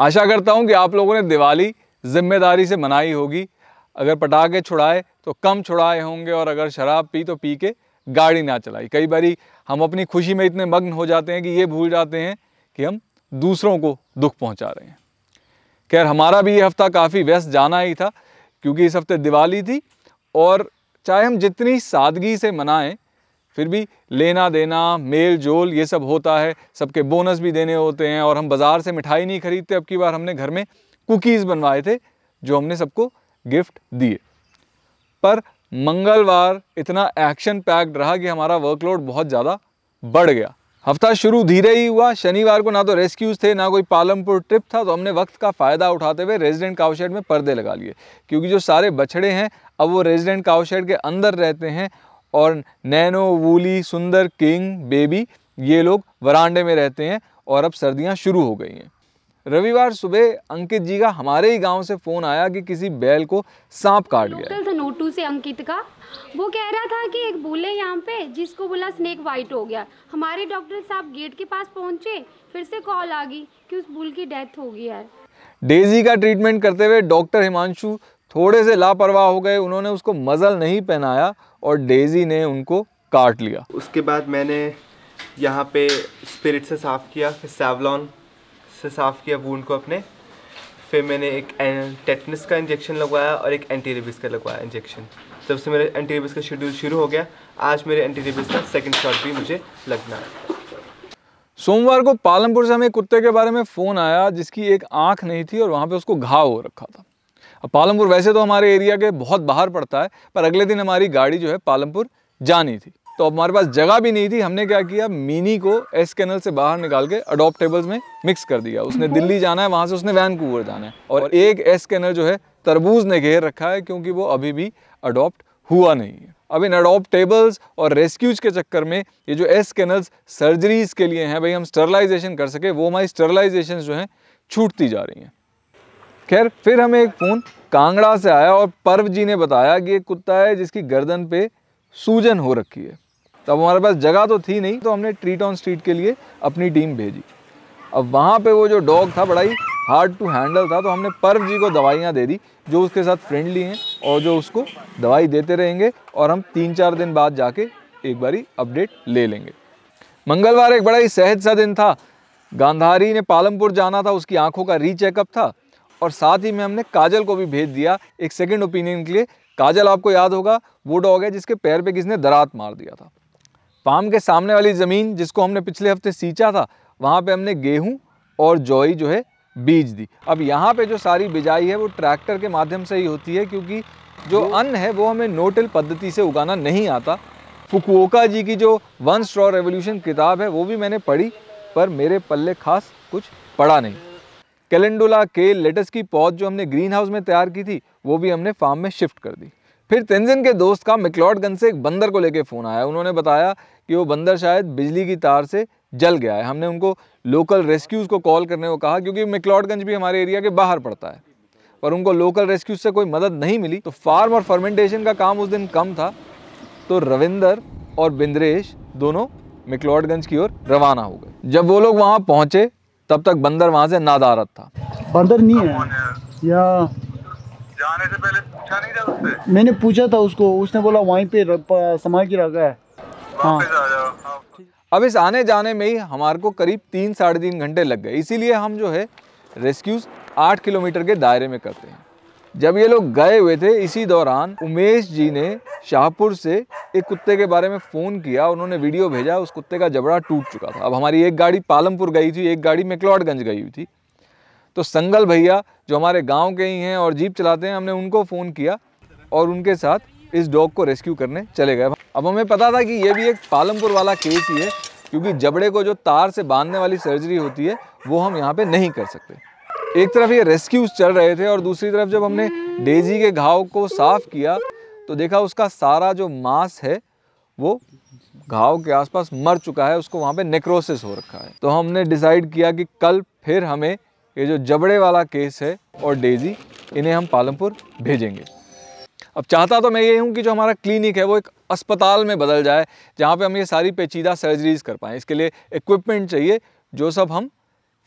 आशा करता हूँ कि आप लोगों ने दिवाली ज़िम्मेदारी से मनाई होगी अगर पटाखे छुड़ाए तो कम छुड़ाए होंगे और अगर शराब पी तो पी के गाड़ी ना चलाई कई बारी हम अपनी खुशी में इतने मग्न हो जाते हैं कि ये भूल जाते हैं कि हम दूसरों को दुख पहुँचा रहे हैं खैर हमारा भी ये हफ़्ता काफ़ी व्यस्त जाना ही था क्योंकि इस हफ्ते दिवाली थी और चाहे हम जितनी सादगी से मनाएं फिर भी लेना देना मेल जोल ये सब होता है सबके बोनस भी देने होते हैं और हम बाज़ार से मिठाई नहीं खरीदते अब की बार हमने घर में कुकीज़ बनवाए थे जो हमने सबको गिफ्ट दिए पर मंगलवार इतना एक्शन पैक्ड रहा कि हमारा वर्कलोड बहुत ज़्यादा बढ़ गया हफ्ता शुरू धीरे ही हुआ शनिवार को ना तो रेस्क्यूज़ थे ना कोई पालमपुर ट्रिप था तो हमने वक्त का फ़ायदा उठाते हुए रेजिडेंट काउशेड में पर्दे लगा लिए क्योंकि जो सारे बछड़े हैं अब वो रेजिडेंट काउशेड के अंदर रहते हैं और Nano Woolly Sundar King Baby ये लोग वरांडे में रहते हैं और अब सर्दियाँ शुरू हो गई हैं रविवार सुबह अंकित जी का हमारे ही गांव से फोन आया कि किसी बैल को सांप काट गया नोटू से अंकित का वो कह रहा था कि एक बोले यहाँ पे जिसको बोला स्नेक वाइट हो गया हमारे डॉक्टर साहब गेट के पास पहुँचे फिर से कॉल आ गई कि उस बुल की डेथ हो गई है डेजी का ट्रीटमेंट करते हुए डॉक्टर हिमांशु थोड़े से लापरवाह हो गए उन्होंने उसको मजल नहीं पहनाया और डेजी ने उनको काट लिया उसके बाद मैंने यहाँ पे स्पिरिट से साफ़ किया फिर सेवलॉन से साफ़ किया वूंड को अपने फिर मैंने एक टेटनस का इंजेक्शन लगवाया और एक एंटी रेबिस का लगवाया इंजेक्शन तब से मेरे एंटी रेबिस का शेड्यूल शुरू हो गया आज मेरे एंटी रेबिस का सेकेंड शॉट भी मुझे लगना है सोमवार को पालमपुर से हमें कुत्ते के बारे में फ़ोन आया जिसकी एक आंख नहीं थी और वहाँ पे उसको घाव हो रखा था पालमपुर वैसे तो हमारे एरिया के बहुत बाहर पड़ता है पर अगले दिन हमारी गाड़ी जो है पालमपुर जानी थी तो अब हमारे पास जगह भी नहीं थी हमने क्या किया मिनी को एस कैनल से बाहर निकाल के अडोप्टेबल्स में मिक्स कर दिया उसने दिल्ली जाना है वहाँ से उसने वैनकूवर जाना है और एक एस कैनल जो है तरबूज ने घेर रखा है क्योंकि वो अभी भी अडोप्ट हुआ नहीं है अब इन अडोप्टेबल्स और रेस्क्यूज के चक्कर में ये जो एस कैनल्स सर्जरीज के लिए हैं भाई हम स्टरलाइजेशन कर सके वो हमारी स्टरलाइजेशन जो हैं छूटती जा रही हैं खैर फिर हमें एक फ़ोन कांगड़ा से आया और पर्व जी ने बताया कि एक कुत्ता है जिसकी गर्दन पे सूजन हो रखी है तब हमारे पास जगह तो थी नहीं तो हमने ट्रीट ऑन स्ट्रीट के लिए अपनी टीम भेजी अब वहाँ पे वो जो डॉग था बड़ा ही हार्ड टू हैंडल था तो हमने पर्व जी को दवाइयाँ दे दी जो उसके साथ फ्रेंडली हैं और जो उसको दवाई देते रहेंगे और हम तीन चार दिन बाद जाके एक बारी अपडेट ले लेंगे मंगलवार एक बड़ा ही सहज सा दिन था गांधारी ने पालमपुर जाना था उसकी आंखों का रीचेकअप था और साथ ही में हमने काजल को भी भेज दिया एक सेकेंड ओपिनियन के लिए काजल आपको याद होगा वो डॉग है जिसके पैर पर किसने दरात मार दिया था पाम के सामने वाली ज़मीन जिसको हमने पिछले हफ्ते सींचा था वहाँ पे हमने गेहूँ और जोई जो है बीज दी अब यहाँ पे जो सारी बिजाई है वो ट्रैक्टर के माध्यम से ही होती है क्योंकि जो अन्न है वो हमें नोटिल पद्धति से उगाना नहीं आता फुकुओका जी की जो वन स्ट्रॉ रेवोल्यूशन किताब है वो भी मैंने पढ़ी पर मेरे पल्ले खास कुछ पढ़ा नहीं कैलेंडुला केल लेटस की पौध जो हमने ग्रीन हाउस में तैयार की थी वो भी हमने फार्म में शिफ्ट कर दी फिर तेंजिन के दोस्त का मिकलॉडगंज से एक बंदर को लेके फ़ोन आया उन्होंने बताया कि वो बंदर शायद बिजली की तार से जल गया है हमने उनको लोकल रेस्क्यूज़ को कॉल करने को कहा क्योंकि मिकलॉडगंज भी हमारे एरिया के बाहर पड़ता है पर उनको लोकल रेस्क्यूज से कोई मदद नहीं मिली तो फार्म और फर्मेंटेशन का काम उस दिन कम था तो रविंदर और बिंद्रेश दोनों मिकलॉडगंज की ओर रवाना हो गए जब वो लोग वहाँ पहुँचे तब तक बंदर वहाँ से नादारत था बंदर नहीं है या जाने से पहले पूछा नहीं था उससे मैंने पूछा था उसको उसने बोला वहीं पे समाज की रखा है हाँ।, हाँ अब इस आने जाने में ही हमारे को करीब तीन साढ़े तीन घंटे लग गए इसीलिए हम जो है रेस्क्यूज़ आठ किलोमीटर के दायरे में करते हैं जब ये लोग गए हुए थे इसी दौरान उमेश जी ने शाहपुर से एक कुत्ते के बारे में फ़ोन किया उन्होंने वीडियो भेजा उस कुत्ते का जबड़ा टूट चुका था अब हमारी एक गाड़ी पालमपुर गई थी एक गाड़ी मेकलॉडगंज गई हुई थी तो संगल भैया जो हमारे गांव के ही हैं और जीप चलाते हैं हमने उनको फ़ोन किया और उनके साथ इस डॉग को रेस्क्यू करने चले गए अब हमें पता था कि ये भी एक पालमपुर वाला केस ही है क्योंकि जबड़े को जो तार से बांधने वाली सर्जरी होती है वो हम यहाँ पर नहीं कर सकते एक तरफ ये रेस्क्यूज चल रहे थे और दूसरी तरफ जब हमने डेजी के घाव को साफ किया तो देखा उसका सारा जो मांस है वो घाव के आसपास मर चुका है उसको वहाँ पे नेक्रोसिस हो रखा है तो हमने डिसाइड किया कि कल फिर हमें ये जो जबड़े वाला केस है और डेजी इन्हें हम पालमपुर भेजेंगे अब चाहता तो मैं ये हूँ कि जो हमारा क्लिनिक है वो एक अस्पताल में बदल जाए जहाँ पे हम ये सारी पेचीदा सर्जरीज कर पाएँ इसके लिए इक्विपमेंट चाहिए जो सब हम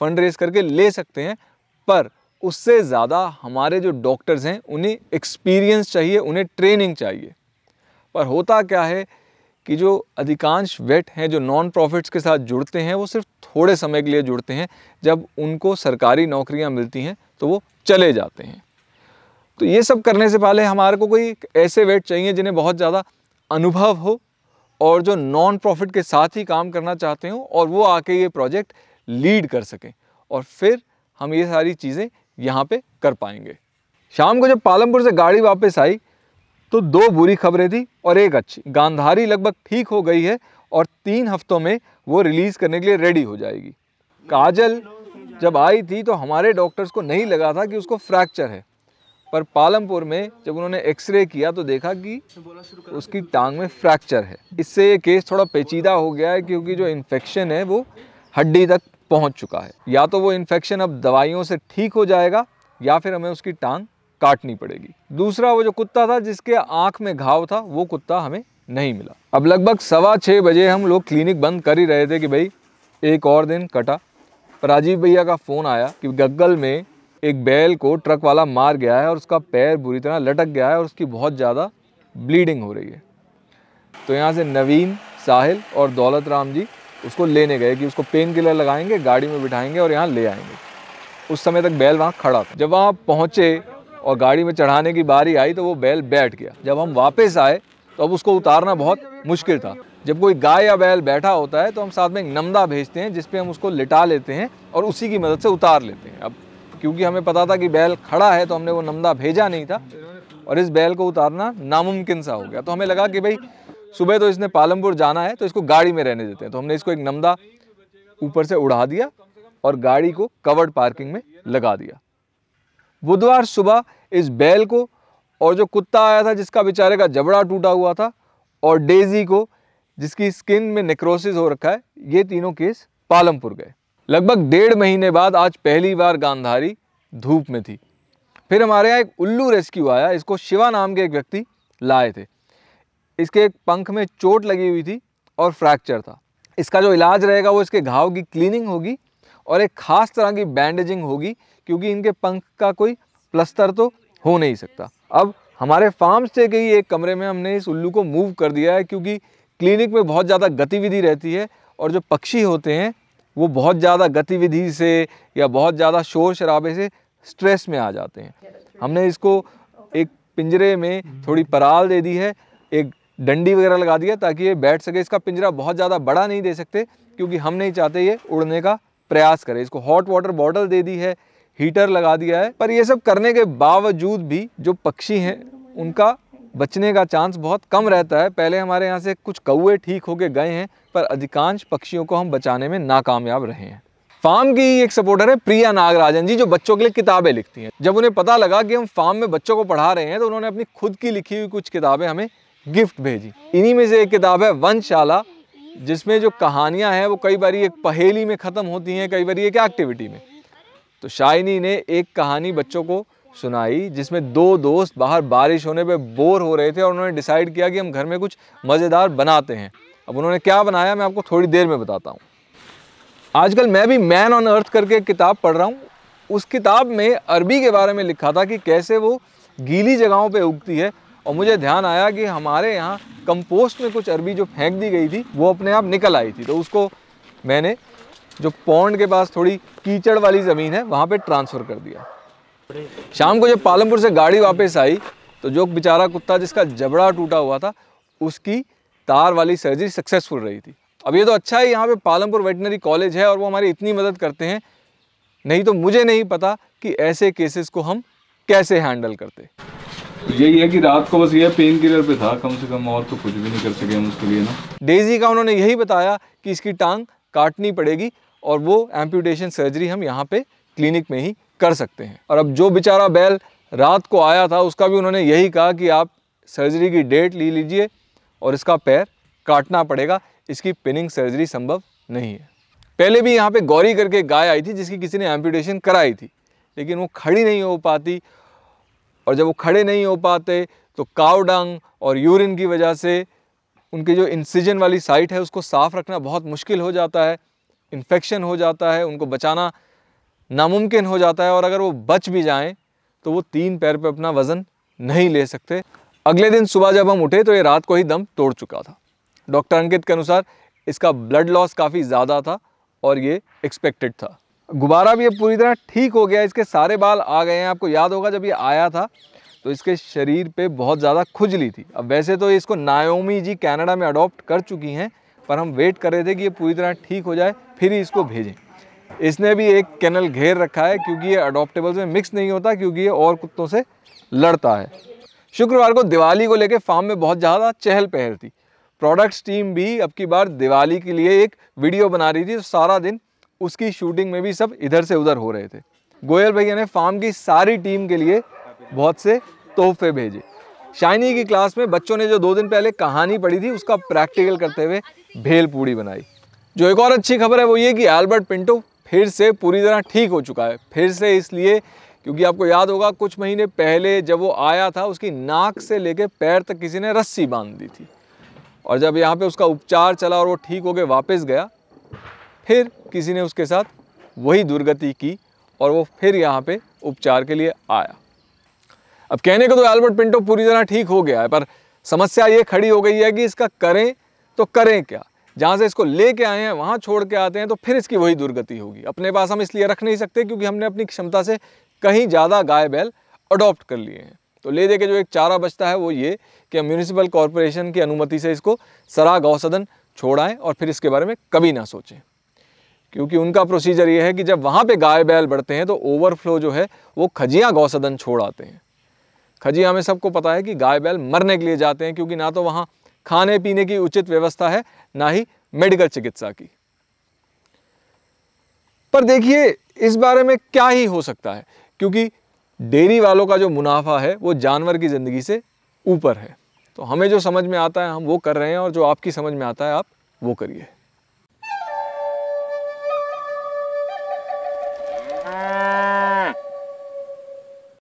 फंड रेज करके ले सकते हैं पर उससे ज़्यादा हमारे जो डॉक्टर्स हैं उन्हें एक्सपीरियंस चाहिए उन्हें ट्रेनिंग चाहिए पर होता क्या है कि जो अधिकांश वेट हैं जो नॉन प्रॉफिट्स के साथ जुड़ते हैं वो सिर्फ थोड़े समय के लिए जुड़ते हैं जब उनको सरकारी नौकरियां मिलती हैं तो वो चले जाते हैं तो ये सब करने से पहले हमारे को कोई ऐसे वेट चाहिए जिन्हें बहुत ज़्यादा अनुभव हो और जो नॉन प्रॉफिट के साथ ही काम करना चाहते हों और वो आके ये प्रोजेक्ट लीड कर सकें और फिर हम ये सारी चीज़ें यहाँ पे कर पाएंगे शाम को जब पालमपुर से गाड़ी वापस आई तो दो बुरी खबरें थी और एक अच्छी गांधारी लगभग ठीक हो गई है और तीन हफ्तों में वो रिलीज़ करने के लिए रेडी हो जाएगी काजल जब आई थी तो हमारे डॉक्टर्स को नहीं लगा था कि उसको फ्रैक्चर है पर पालमपुर में जब उन्होंने एक्सरे किया तो देखा कि उसकी टांग में फ्रैक्चर है इससे ये केस थोड़ा पेचीदा हो गया है क्योंकि जो इन्फेक्शन है वो हड्डी तक पहुंच चुका है या तो वो इन्फेक्शन अब दवाइयों से ठीक हो जाएगा या फिर हमें उसकी टांग काटनी पड़ेगी दूसरा वो जो कुत्ता था जिसके आँख में घाव था वो कुत्ता हमें नहीं मिला अब लगभग सवा छः बजे हम लोग क्लिनिक बंद कर ही रहे थे कि भाई एक और दिन कटा राजीव भैया का फ़ोन आया कि गग्गल में एक बैल को ट्रक वाला मार गया है और उसका पैर बुरी तरह लटक गया है और उसकी बहुत ज़्यादा ब्लीडिंग हो रही है तो यहाँ से नवीन साहिल और दौलत राम जी उसको लेने गए कि उसको पेन किलर लगाएंगे गाड़ी में बिठाएंगे और यहाँ ले आएंगे उस समय तक बैल वहाँ खड़ा था जब वहाँ पहुँचे और गाड़ी में चढ़ाने की बारी आई तो वो बैल बैठ गया जब हम वापस आए तो अब उसको उतारना बहुत मुश्किल था जब कोई गाय या बैल बैठा होता है तो हम साथ में एक नमदा भेजते हैं जिसपे हम उसको लिटा लेते हैं और उसी की मदद से उतार लेते हैं अब क्योंकि हमें पता था कि बैल खड़ा है तो हमने वो नमदा भेजा नहीं था और इस बैल को उतारना नामुमकिन सा हो गया तो हमें लगा कि भाई सुबह तो इसने पालमपुर जाना है तो इसको गाड़ी में रहने देते हैं तो हमने इसको एक नमदा ऊपर से उड़ा दिया और गाड़ी को कवर्ड पार्किंग में लगा दिया बुधवार सुबह इस बैल को और जो कुत्ता आया था जिसका बेचारे का जबड़ा टूटा हुआ था और डेजी को जिसकी स्किन में नेक्रोसिस हो रखा है ये तीनों केस पालमपुर गए लगभग डेढ़ महीने बाद आज पहली बार गांधारी धूप में थी फिर हमारे यहाँ एक उल्लू रेस्क्यू आया इसको शिवा नाम के एक व्यक्ति लाए थे इसके एक पंख में चोट लगी हुई थी और फ्रैक्चर था इसका जो इलाज रहेगा वो इसके घाव की क्लीनिंग होगी और एक ख़ास तरह की बैंडेजिंग होगी क्योंकि इनके पंख का कोई प्लस्तर तो हो नहीं सकता अब हमारे फार्म से गई एक कमरे में हमने इस उल्लू को मूव कर दिया है क्योंकि क्लिनिक में बहुत ज़्यादा गतिविधि रहती है और जो पक्षी होते हैं वो बहुत ज़्यादा गतिविधि से या बहुत ज़्यादा शोर शराबे से स्ट्रेस में आ जाते हैं हमने इसको एक पिंजरे में थोड़ी पराल दे दी है एक डंडी वगैरह लगा दिया ताकि ये बैठ सके इसका पिंजरा बहुत ज़्यादा बड़ा नहीं दे सकते क्योंकि हम नहीं चाहते ये उड़ने का प्रयास करें इसको हॉट वाटर बॉटल दे दी है हीटर लगा दिया है पर ये सब करने के बावजूद भी जो पक्षी हैं उनका बचने का चांस बहुत कम रहता है पहले हमारे यहाँ से कुछ कौए ठीक होके गए हैं पर अधिकांश पक्षियों को हम बचाने में नाकामयाब रहे हैं फार्म की एक सपोर्टर है प्रिया नागराजन जी जो बच्चों के लिए किताबें लिखती हैं जब उन्हें पता लगा कि हम फार्म में बच्चों को पढ़ा रहे हैं तो उन्होंने अपनी खुद की लिखी हुई कुछ किताबें हमें गिफ्ट भेजी इन्हीं में से एक किताब है वंशाला जिसमें जो कहानियाँ हैं वो कई बार एक पहेली में ख़त्म होती हैं कई बार एक एक्टिविटी में तो शाइनी ने एक कहानी बच्चों को सुनाई जिसमें दो दोस्त बाहर बारिश होने पे बोर हो रहे थे और उन्होंने डिसाइड किया कि हम घर में कुछ मज़ेदार बनाते हैं अब उन्होंने क्या बनाया मैं आपको थोड़ी देर में बताता हूँ आजकल मैं भी मैन ऑन अर्थ करके किताब पढ़ रहा हूँ उस किताब में अरबी के बारे में लिखा था कि कैसे वो गीली जगहों पे उगती है और मुझे ध्यान आया कि हमारे यहाँ कंपोस्ट में कुछ अरबी जो फेंक दी गई थी वो अपने आप निकल आई थी तो उसको मैंने जो पौंड के पास थोड़ी कीचड़ वाली ज़मीन है वहाँ पे ट्रांसफ़र कर दिया शाम को जब पालमपुर से गाड़ी वापस आई तो जो बेचारा कुत्ता जिसका जबड़ा टूटा हुआ था उसकी तार वाली सर्जरी सक्सेसफुल रही थी अब ये तो अच्छा है यहाँ पे पालमपुर वेटनरी कॉलेज है और वो हमारी इतनी मदद करते हैं नहीं तो मुझे नहीं पता कि ऐसे केसेस को हम कैसे हैंडल करते यही है कि रात को बस ये पेन किलर पे था कम से कम और तो कुछ भी नहीं कर सके हम उसके लिए ना डेजी का उन्होंने यही बताया कि इसकी टांग काटनी पड़ेगी और वो एम्प्यूटेशन सर्जरी हम यहाँ पे क्लिनिक में ही कर सकते हैं और अब जो बेचारा बैल रात को आया था उसका भी उन्होंने यही कहा कि आप सर्जरी की डेट ले लीजिए और इसका पैर काटना पड़ेगा इसकी पिनिंग सर्जरी संभव नहीं है पहले भी यहाँ पे गौरी करके गाय आई थी जिसकी किसी ने एम्प्यूटेशन कराई थी लेकिन वो खड़ी नहीं हो पाती और जब वो खड़े नहीं हो पाते तो काव डंग और यूरिन की वजह से उनकी जो इंसिजन वाली साइट है उसको साफ़ रखना बहुत मुश्किल हो जाता है इन्फेक्शन हो जाता है उनको बचाना नामुमकिन हो जाता है और अगर वो बच भी जाएं तो वो तीन पैर पे अपना वज़न नहीं ले सकते अगले दिन सुबह जब हम उठे तो ये रात को ही दम तोड़ चुका था डॉक्टर अंकित के अनुसार इसका ब्लड लॉस काफ़ी ज़्यादा था और ये एक्सपेक्टेड था गुब्बारा भी अब पूरी तरह ठीक हो गया इसके सारे बाल आ गए हैं आपको याद होगा जब ये आया था तो इसके शरीर पे बहुत ज़्यादा खुजली थी अब वैसे तो इसको नायोमी जी कनाडा में अडॉप्ट कर चुकी हैं पर हम वेट कर रहे थे कि ये पूरी तरह ठीक हो जाए फिर ही इसको भेजें इसने भी एक कैनल घेर रखा है क्योंकि ये अडोप्टेबल में मिक्स नहीं होता क्योंकि ये और कुत्तों से लड़ता है शुक्रवार को दिवाली को लेकर फार्म में बहुत ज़्यादा चहल पहल थी प्रोडक्ट्स टीम भी अब की बार दिवाली के लिए एक वीडियो बना रही थी तो सारा दिन उसकी शूटिंग में भी सब इधर से उधर हो रहे थे गोयल भैया ने फार्म की सारी टीम के लिए बहुत से तोहफे भेजे शाइनी की क्लास में बच्चों ने जो दो दिन पहले कहानी पढ़ी थी उसका प्रैक्टिकल करते हुए भेल पूड़ी बनाई जो एक और अच्छी खबर है वो ये कि एल्बर्ट पिंटो फिर से पूरी तरह ठीक हो चुका है फिर से इसलिए क्योंकि आपको याद होगा कुछ महीने पहले जब वो आया था उसकी नाक से लेके पैर तक किसी ने रस्सी बांध दी थी और जब यहाँ पे उसका उपचार चला और वो ठीक होकर वापस गया फिर किसी ने उसके साथ वही दुर्गति की और वो फिर यहाँ पे उपचार के लिए आया अब कहने को तो एल्बर्ट पिंटो पूरी तरह ठीक हो गया है पर समस्या ये खड़ी हो गई है कि इसका करें तो करें क्या जहाँ से इसको ले के आए हैं वहाँ छोड़ के आते हैं तो फिर इसकी वही दुर्गति होगी अपने पास हम इसलिए रख नहीं सकते क्योंकि हमने अपनी क्षमता से कहीं ज़्यादा गाय बैल अडॉप्ट कर लिए हैं तो ले दे के जो एक चारा बचता है वो ये कि हम म्यूनिसिपल कॉरपोरेशन की अनुमति से इसको सरा गौ सदन छोड़ाएँ और फिर इसके बारे में कभी ना सोचें क्योंकि उनका प्रोसीजर ये है कि जब वहाँ पे गाय बैल बढ़ते हैं तो ओवरफ्लो जो है वो खजियाँ गौ सदन छोड़ आते हैं खजिया में सबको पता है कि गाय बैल मरने के लिए जाते हैं क्योंकि ना तो वहाँ खाने पीने की उचित व्यवस्था है ना ही मेडिकल चिकित्सा की पर देखिए इस बारे में क्या ही हो सकता है क्योंकि डेयरी वालों का जो मुनाफा है वो जानवर की ज़िंदगी से ऊपर है तो हमें जो समझ में आता है हम वो कर रहे हैं और जो आपकी समझ में आता है आप वो करिए